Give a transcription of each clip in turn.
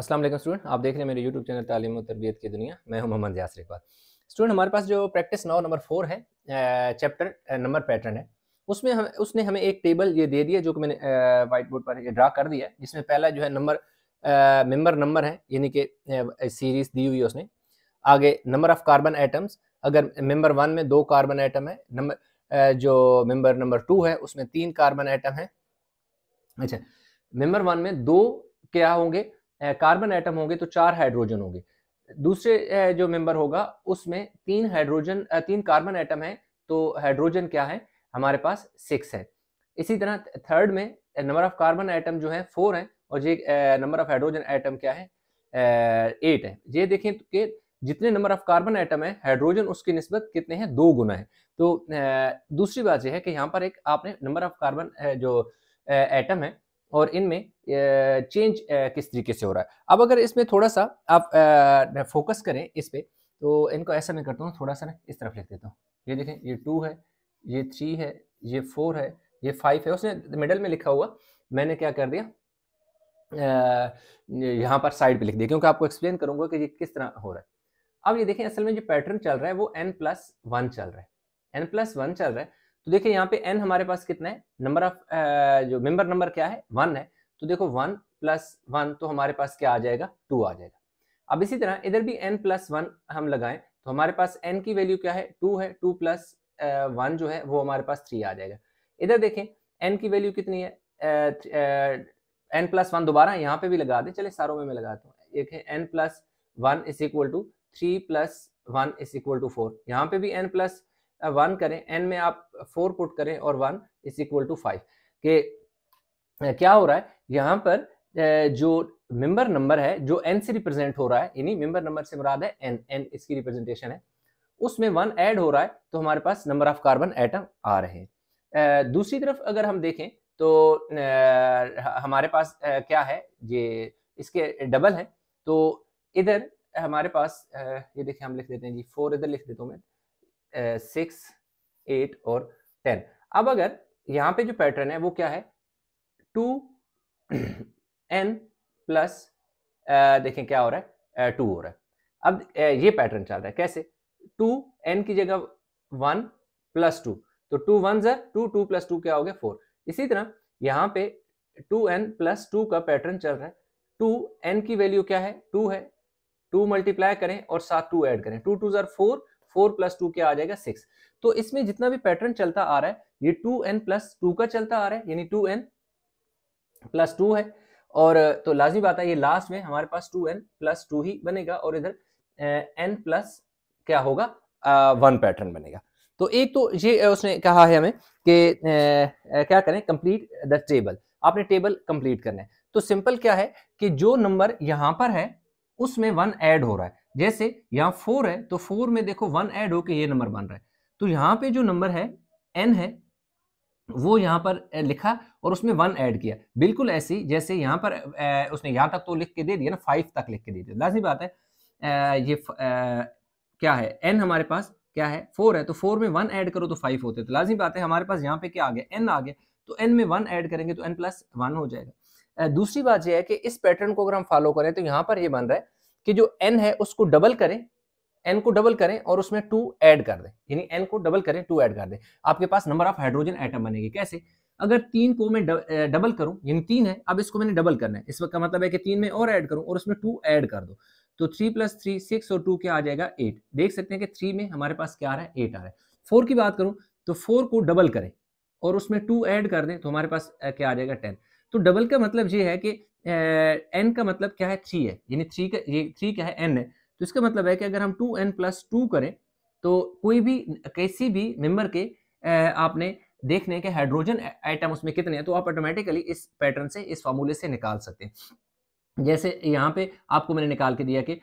अस्सलाम स्टूडेंट आप देख रहे हैं मेरे यूट्यूब चैनल तालीम और तरबियत की दुनिया मैं हूं मोहम्मद यासर इकबाल स्टूडेंट हमारे पास जो प्रैक्टिस नाव नंबर फोर है चैप्टर नंबर पैटर्न है उसमें हम उसने हमें एक टेबल ये दे दिया जो कि मैंने वाइट बोर्ड पर ड्रा कर दिया है जिसमें पहला जो है नंबर मेम्बर नंबर है यानी कि सीरीज दी हुई है उसने आगे नंबर ऑफ कार्बन आइटम्स अगर मेम्बर वन में दो कार्बन आइटम है नंबर जो मेम्बर नंबर टू है उसमें तीन कार्बन आइटम है अच्छा मेम्बर वन में दो क्या होंगे कार्बन एटम होंगे तो चार हाइड्रोजन होंगे दूसरे जो मेंबर होगा उसमें तीन हाइड्रोजन तीन कार्बन एटम है तो हाइड्रोजन क्या है हमारे पास सिक्स है इसी तरह थर्ड में नंबर ऑफ कार्बन एटम जो है फोर है और ये नंबर ऑफ हाइड्रोजन एटम क्या है एट है ये देखें तो कि जितने नंबर ऑफ कार्बन एटम है हाइड्रोजन उसकी नस्बत कितने हैं दो गुना है तो दूसरी बात यह है कि यहाँ पर एक आपने नंबर ऑफ कार्बन जो एटम है और इनमें चेंज किस तरीके से हो रहा है अब अगर इसमें थोड़ा सा आप फोकस करें इस पर तो इनको ऐसा मैं करता हूँ थोड़ा सा ना इस तरफ लिख देता हूँ ये देखें ये टू है ये थ्री है ये फोर है ये फाइव है उसने मिडल में लिखा हुआ मैंने क्या कर दिया यहाँ पर साइड पे लिख दिया क्योंकि आपको एक्सप्लेन करूँगा कि ये किस तरह हो रहा है अब ये देखें असल में जो पैटर्न चल रहा है वो एन प्लस वन चल रहा है एन प्लस वन चल रहा है तो देखिए यहाँ पे एन हमारे पास कितना है नंबर ऑफ जो मेंबर नंबर क्या है वन है तो देखो वन प्लस वन तो हमारे पास क्या आ जाएगा टू आ जाएगा अब इसी तरह इधर भी एन प्लस वन हम लगाएं तो हमारे पास एन की वैल्यू क्या है टू है टू प्लस वन जो है वो हमारे पास थ्री आ जाएगा इधर देखें एन की वैल्यू कितनी है एन प्लस वन दोबारा यहाँ पे भी लगा दें चले सारों में मैं लगाता हूँ एक है n plus one is equal to three plus one is equal to four यहाँ पे भी एन प्लस वन करें एन में आप फोर पुट करें और one is equal to five के क्या हो रहा है यहाँ पर जो मेंबर नंबर है जो एन से रिप्रेजेंट हो रहा है यानी मेंबर नंबर से मुराद है एन एन इसकी रिप्रेजेंटेशन है उसमें वन ऐड हो रहा है तो हमारे पास नंबर ऑफ कार्बन एटम आ रहे हैं दूसरी तरफ अगर हम देखें तो हमारे पास क्या है ये इसके डबल है तो इधर हमारे पास ये देखिए हम लिख देते हैं जी फोर इधर लिख देता हूँ मैं सिक्स एट और टेन अब अगर यहां पे जो पैटर्न है वो क्या है टू एन प्लस देखें क्या हो रहा है टू हो रहा है अब ये पैटर्न चल रहा है कैसे टू एन की जगह वन प्लस टू तो टू वन जर टू टू प्लस टू क्या हो गया फोर इसी तरह यहां पे टू एन प्लस टू का पैटर्न चल रहा है टू एन की वैल्यू क्या है टू है टू मल्टीप्लाई करें और साथ टू ऐड करें टू टू जर फोर फोर प्लस टू क्या आ जाएगा सिक्स तो इसमें जितना भी पैटर्न चलता आ रहा है ये टू एन प्लस टू का चलता आ रहा है यानी टू एन प्लस टू है और तो लाजमी बात है ये लास्ट में हमारे पास टू एन प्लस टू ही बनेगा और इधर एन प्लस क्या होगा वन पैटर्न बनेगा तो एक तो ये उसने कहा है हमें कि क्या करें कंप्लीट द टेबल आपने टेबल कंप्लीट करना है तो सिंपल क्या है कि जो नंबर यहां पर है उसमें वन ऐड हो रहा है जैसे यहाँ फोर है तो फोर में देखो वन ऐड होके ये नंबर बन रहा है तो यहाँ पे जो नंबर है एन है वो यहाँ पर लिखा और उसमें वन ऐड किया बिल्कुल ऐसी जैसे यहाँ पर उसने यहाँ तक तो लिख के दे दिया ना फाइव तक लिख के दे दिया लाजमी बात है ये क्या है एन हमारे पास क्या है फोर है तो फोर में वन ऐड करो तो फाइव होते तो लाजमी बात है हमारे पास यहाँ पे क्या आ गया एन आ गया तो एन में वन ऐड करेंगे तो एन प्लस वन हो जाएगा दूसरी बात यह है कि इस पैटर्न को अगर हम फॉलो करें तो यहाँ पर ये बन रहा है कि जो एन है उसको डबल करें एन को डबल करें और उसमें टू ऐड कर दें यानी एन को डबल करें टू ऐड कर दें आपके पास नंबर ऑफ हाइड्रोजन एटम बनेंगे कैसे अगर तीन को मैं डबल करूं यानी तीन है अब इसको मैंने डबल करना है इस वक्त का मतलब है कि तीन में और ऐड करूं और उसमें टू ऐड कर दो तो थ्री प्लस थ्री सिक्स और टू क्या आ जाएगा एट देख सकते हैं कि थ्री में हमारे पास क्या आ रहा है एट आ रहा है फोर की बात करूं तो फोर को डबल करें और उसमें टू ऐड कर दें तो हमारे पास क्या आ जाएगा टेन तो डबल का मतलब ये है कि एन का मतलब क्या है थ्री है यानी थ्री का ये थ्री क्या है एन है तो इसका मतलब है कि अगर हम टू एन प्लस टू करें तो कोई भी किसी भी मेंबर के आपने देखने के हाइड्रोजन आइटम उसमें कितने हैं तो आप ऑटोमेटिकली इस पैटर्न से इस फॉर्मूले से निकाल सकते हैं जैसे यहाँ पे आपको मैंने निकाल के दिया कि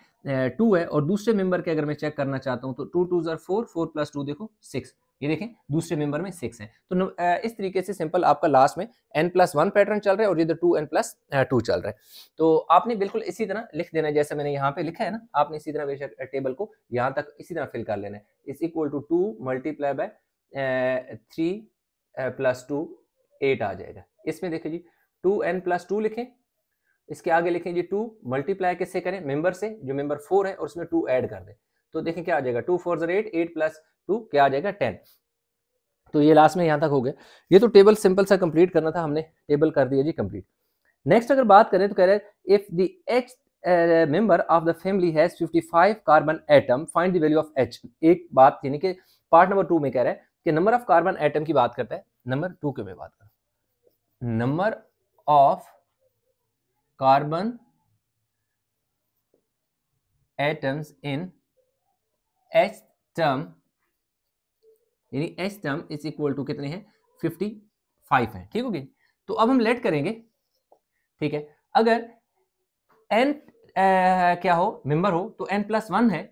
टू है और दूसरे मेंबर के अगर मैं चेक करना चाहता हूँ तो टू टू ज़र फोर फोर प्लस टू देखो सिक्स ये देखें दूसरे मेंबर में सिक्स है तो इस तरीके से सिंपल आपका लास्ट में एन प्लस वन पैटर्न चल रहा है और इधर टू एन प्लस टू चल रहा है तो आपने बिल्कुल इसी तरह लिख देना है जैसे मैंने यहाँ पे लिखा है ना आपने इसी तरह बेशक टेबल को यहाँ तक इसी तरह फिल कर लेना है is equal to two multiply by three plus two eight आ जाएगा इसमें देखें जी टू एन प्लस टू लिखें इसके आगे लिखें जी टू मल्टीप्लाई किससे करें मेंबर से जो मेंबर फोर है और उसमें टू ऐड कर दें तो देखें क्या आ जाएगा टू फोर जर एट एट प्लस टू क्या आ जाएगा टेन तो ये लास्ट में यहां तक हो गया ये तो टेबल सिंपल सा कंप्लीट करना था हमने टेबल कर दिया जी कंप्लीट नेक्स्ट अगर बात करें तो कह रहे हैं if the h member of the family has 55 carbon atom find the value of h एक बात यानी कि पार्ट नंबर टू में कह रहा है कि नंबर ऑफ कार्बन एटम की बात करता है नंबर टू के में बात कर number of carbon atoms in h term यानी h term is equal to कितने हैं फिफ्टी फाइव है ठीक होगी तो अब हम लेट करेंगे ठीक है अगर एन क्या हो मेंबर हो तो एन प्लस वन है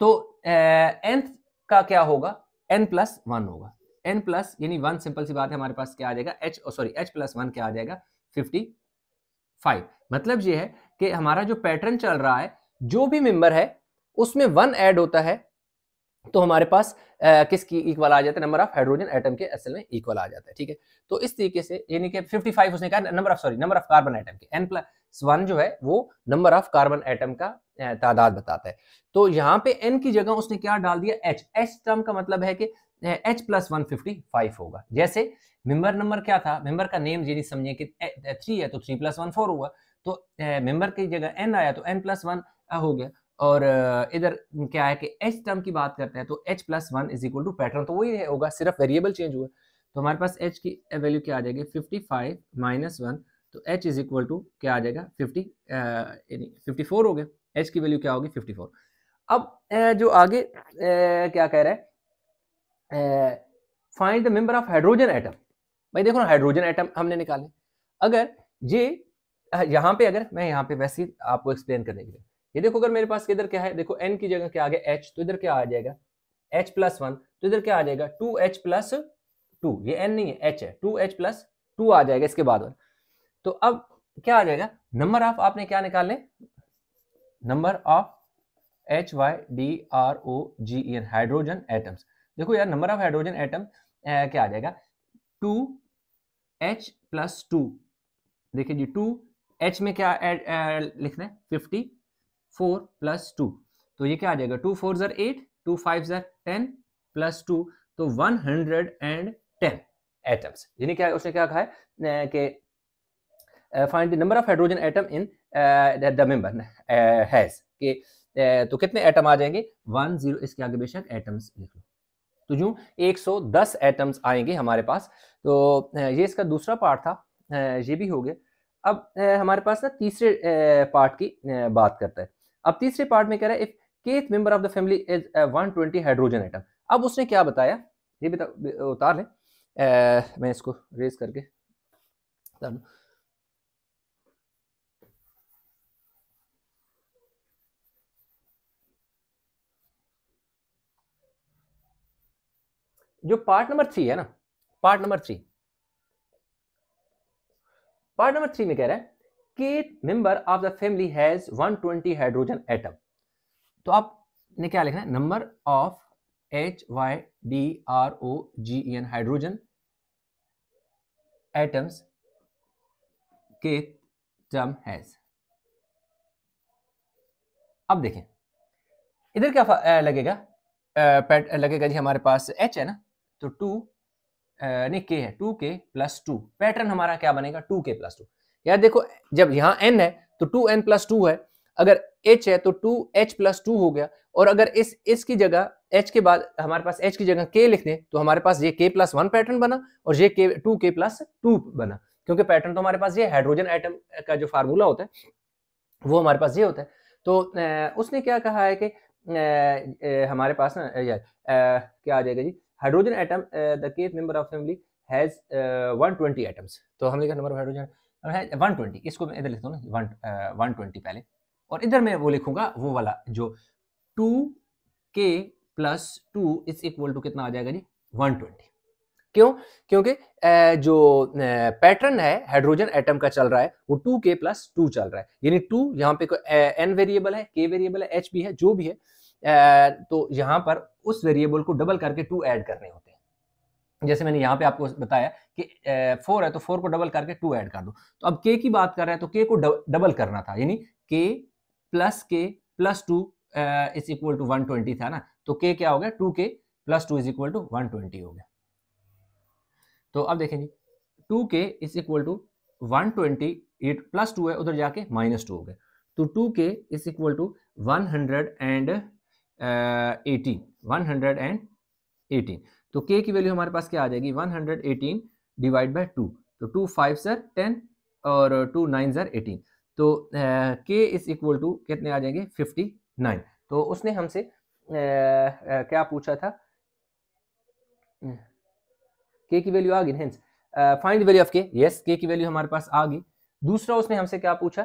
तो एन का क्या होगा एन प्लस वन होगा एन प्लस यानी वन सिंपल सी बात है हमारे पास क्या आ जाएगा h sorry h plus one क्या आ जाएगा फिफ्टी फाइव मतलब ये है कि हमारा जो पैटर्न चल रहा है जो भी मेंबर है उसमें वन ऐड होता है तो हमारे पास आ, किसकी इक्वल आ जाता है नंबर ऑफ हाइड्रोजन एटम के असल में इक्वल आ जाता है ठीक है तो इस तरीके से यानी कि 55 उसने कहा number of sorry number of carbon atom के एन प्लस वन जो है वो नंबर ऑफ कार्बन एटम का तादाद बताता है तो यहाँ पे एन की जगह उसने क्या डाल दिया एच एच टर्म का मतलब है कि h plus one fifty five होगा जैसे मेंबर नंबर क्या था मेंबर का नेम यदि समझे कि थ्री है तो थ्री प्लस वन फोर हुआ तो मेंबर की जगह एन आया तो एन प्लस वन हो गया और इधर क्या है कि एच टर्म की बात करते हैं तो h plus one is equal to pattern तो वही होगा सिर्फ वेरिएबल चेंज हुआ तो हमारे पास एच की वैल्यू क्या आ जाएगी फिफ्टी फाइव माइनस वन तो एच इज इक्वल टू क्या आ जाएगा फिफ्टी फिफ्टी फोर हो गया एच की वैल्यू क्या होगी फिफ्टी फोर अब जो आगे क्या कह रहे हैं find the member of hydrogen atom भाई देखो ना हाइड्रोजन एटम हमने निकाले अगर ये यहाँ पे अगर मैं यहाँ पे वैसे ही आपको एक्सप्लेन करने के लिए ये देखो अगर मेरे पास इधर क्या है देखो एन की जगह क्या आ गया एच तो इधर क्या आ जाएगा एच प्लस वन तो इधर क्या आ जाएगा टू एच प्लस टू ये एन नहीं है एच है टू एच प्लस टू आ जाएगा इसके बाद वन तो अब क्या आ जाएगा नंबर ऑफ आपने क्या निकालने number of H Y D R O G N hydrogen atoms देखो यार नंबर ऑफ हाइड्रोजन एटम क्या आ जाएगा टू एच प्लस टू देखिए जी टू एच में क्या लिखना है फिफ्टी फोर प्लस टू तो ये क्या आ जाएगा टू फोर ज़र एट टू फाइव ज़र टेन प्लस टू तो one hundred and ten atoms यानी क्या उसने क्या कहा है कि find the number of hydrogen atom in the member has k तो कितने एटम आ जाएंगे वन जीरो इसके आगे बेशक एटम्स लिख लो तो यूँ 110 एटम्स आएंगे हमारे पास तो ये इसका दूसरा पार्ट था ये भी हो गया अब हमारे पास ना तीसरे पार्ट की बात करता है अब तीसरे पार्ट में कह रहा है if kth member of the family is 120 hydrogen atom अब उसने क्या बताया ये भी तो, उतार लें मैं इसको रेज करके जो पार्ट नंबर थ्री है ना part number three part number three में कह रहा है Kate member of the family has 120 hydrogen atom. तो आपने क्या लिखना है number of H Y D R O G N hydrogen atoms के टर्म हैज अब देखें इधर क्या आ, लगेगा पैट लगेगा जी हमारे पास एच है ना तो टू नहीं के है to k plus to pattern हमारा क्या बनेगा टू के प्लस टू यार देखो जब यहाँ एन है तो टू एन प्लस टू है अगर एच है तो टू एच प्लस टू हो गया और अगर इस इस की जगह एच के बाद हमारे पास एच की जगह के लिख दें तो हमारे पास ये के प्लस वन पैटर्न बना और ये के टू के प्लस टू बना क्योंकि पैटर्न तो हमारे पास ये हाइड्रोजन आइटम का जो फार्मूला होता है वो हमारे पास ये होता है तो उसने क्या कहा है कि हमारे पास ना यार क्या आ जाएगा जी hydrogen atom the kth member of family has 120 atoms तो हमने कहा number of hydrogen one twenty इसको मैं इधर लिखता हूँ ना वन ट्वेंटी पहले और इधर मैं वो लिखूंगा वो वाला जो two k plus two is equal to कितना आ जाएगा जी वन ट्वेंटी क्यों क्योंकि जो पैटर्न है हाइड्रोजन एटम का चल रहा है वो टू के प्लस टू चल रहा है यानी टू यहाँ पे एन वेरिएबल है के वेरिएबल है एच भी है जो भी है तो यहाँ पर उस वेरिएबल को डबल करके टू ऐड करने होते हैं जैसे मैंने यहाँ पे आपको बताया कि फोर है तो फोर को डबल करके टू ऐड कर दो तो अब के की बात कर रहे हैं तो के को डबल करना था यानी k plus k plus two is equal to one twenty था ना तो के क्या हो गया two k plus two is equal to one twenty हो गया तो अब देखें जी two k is equal to one twenty eight plus two है उधर जाके माइनस टू हो गया तो two k is equal to one hundred and eighteen one hundred and eighteen तो के की वैल्यू हमारे पास क्या आ जाएगी 118 डिवाइड बाय टू तो टू फाइव सर टेन और टू नाइन सर एटीन तो के इज इक्वल टू कितने आ जाएंगे फिफ्टी नाइन तो उसने हमसे क्या पूछा था के हम्म, की वैल्यू आ गई hence find the value of k yes k की वैल्यू हमारे पास आ गई दूसरा उसने हमसे क्या पूछा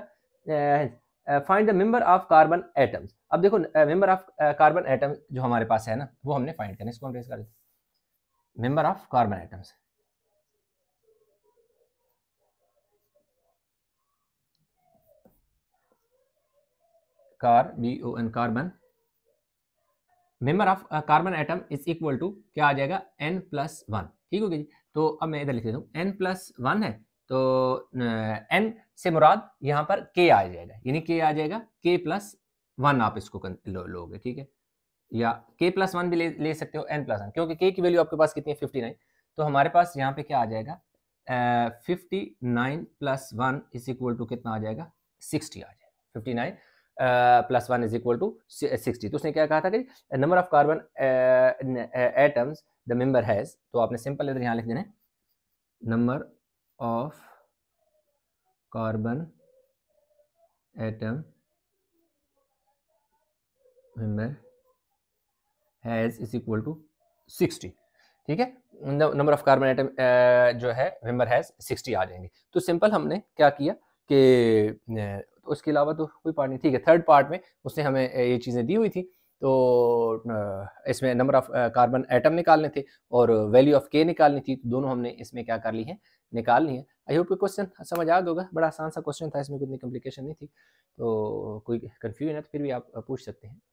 find the member of carbon atoms अब देखो मेंबर ऑफ कार्बन एटम जो हमारे पास है ना वो हमने फाइंड करना इसको हम रेस कर देते member of carbon atoms car B O N carbon member of carbon atom is equal to क्या आ जाएगा एन प्लस वन ठीक होगी जी तो अब मैं इधर लिख देता हूँ एन प्लस वन है तो एन से मुराद यहाँ पर के आ जाएगा यानी के आ जाएगा के प्लस वन आप इसको लोगे ठीक है या के प्लस वन भी ले, ले सकते हो एन प्लस वन क्योंकि के की वैल्यू आपके पास कितनी है फिफ्टी नाइन तो हमारे पास यहाँ पे क्या आ जाएगा fifty nine plus one is equal to कितना आ जाएगा सिक्सटी आ जाएगा fifty nine plus one is equal to sixty तो उसने क्या कहा था कि number of carbon atoms the member has तो आपने सिंपल इधर यहाँ लिख देना है number of carbon atom member has is equal to sixty ठीक है नंबर ऑफ कार्बन आइटम जो है मेम्बर हैज़ सिक्सटी आ जाएंगे तो सिंपल हमने क्या किया कि uh, तो उसके अलावा तो कोई पार्ट नहीं ठीक है थर्ड पार्ट में उसने हमें uh, ये चीज़ें दी हुई थी तो uh, इसमें नंबर ऑफ कार्बन एटम निकालने थे और वैल्यू ऑफ के निकालनी थी तो दोनों हमने इसमें क्या कर ली है निकाल ली है आई होप क्वेश्चन समझ आ गया होगा बड़ा आसान सा क्वेश्चन था इसमें कोई कम्प्लिकेशन नहीं थी तो कोई कन्फ्यूजन है तो फिर भी आप पूछ सकते हैं